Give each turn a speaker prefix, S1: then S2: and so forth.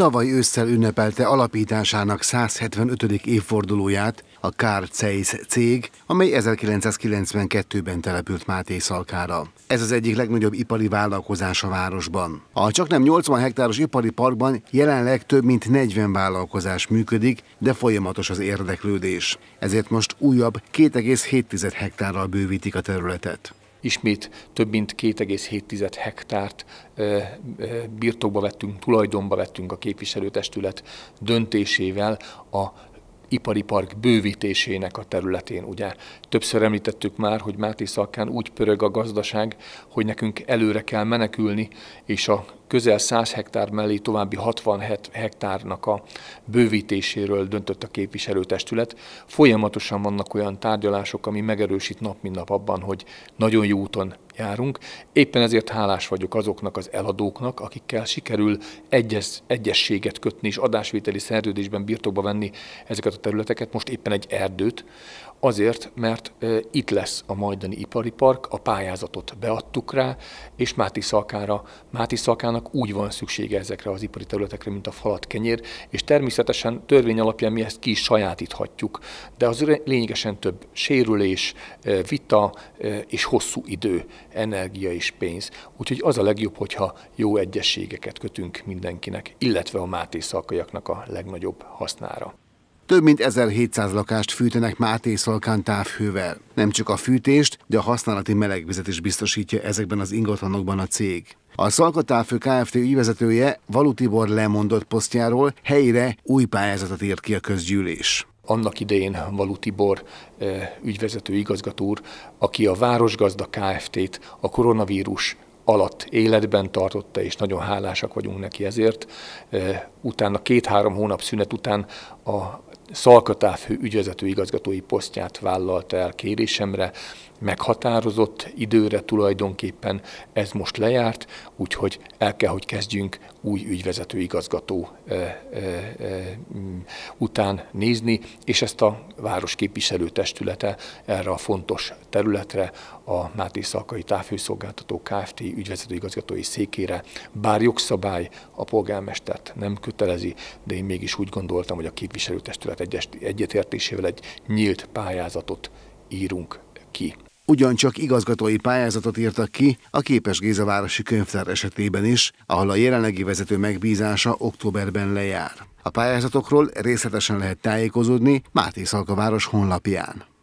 S1: tavaly ősszel ünnepelte alapításának 175. évfordulóját a Carl Zeiss cég, amely 1992-ben települt Máté Szalkára. Ez az egyik legnagyobb ipari vállalkozás a városban. A csaknem 80 hektáros ipari parkban jelenleg több mint 40 vállalkozás működik, de folyamatos az érdeklődés.
S2: Ezért most újabb 2,7 hektárral bővítik a területet. Ismét több mint 2,7 hektárt birtokba vettünk, tulajdonba vettünk a képviselőtestület döntésével a ipari park bővítésének a területén, ugye. Többször említettük már, hogy Máté Szalkán úgy pörög a gazdaság, hogy nekünk előre kell menekülni, és a közel 100 hektár mellé további 60 hektárnak a bővítéséről döntött a képviselőtestület. Folyamatosan vannak olyan tárgyalások, ami megerősít nap mint nap abban, hogy nagyon jó úton járunk. Éppen ezért hálás vagyok azoknak az eladóknak, akikkel sikerül egyes, egyességet kötni és adásvételi szerződésben birtokba venni ezeket a területeket, most éppen egy erdőt, azért, mert itt lesz a majdani ipari park, a pályázatot beadtuk rá, és Máti Szalkára, Máti Szalkának országnak úgy van szüksége ezekre az ipari területekre, mint a falat kenyér, és természetesen törvény alapján mi ezt ki is sajátíthatjuk, de az lényegesen több sérülés, vita és hosszú idő, energia és pénz. Úgyhogy az a legjobb, hogyha jó egyességeket kötünk mindenkinek, illetve a Máté szalkajaknak a legnagyobb hasznára. Több mint 1700
S1: lakást fűtenek Máté Szalkán távhővel. Nem csak a fűtést, de a használati melegvizet is biztosítja ezekben az ingatlanokban a cég. A Szalkatáfő Kft. ügyvezetője Valu Tibor lemondott posztjáról, helyre
S2: új pályázatot írt ki a közgyűlés annak idején Valú Tibor eh, ügyvezető igazgató úr, aki a Városgazda Kft-t a koronavírus alatt életben tartotta, és nagyon hálásak vagyunk neki ezért. Eh, utána két-három hónap szünet után a Szalkatáv ügyvezető igazgatói posztját vállalta el kérésemre, meghatározott időre tulajdonképpen ez most lejárt, úgyhogy el kell, hogy kezdjünk új ügyvezető igazgató után nézni, és ezt a város képviselő testülete erre a fontos területre, a Máté Szalkai Távhőszolgáltató Kft. ügyvezető igazgatói székére, bár jogszabály a polgármestert nem kötelezi, de én mégis úgy gondoltam, hogy a képviselőtestület egyetértésével egy nyílt pályázatot írunk ki ugyancsak igazgatói pályázatot
S1: írtak ki a Képes Géza városi könyvtár esetében is, ahol a jelenlegi vezető megbízása októberben lejár. A pályázatokról részletesen lehet tájékozódni Máté Szalka város honlapján.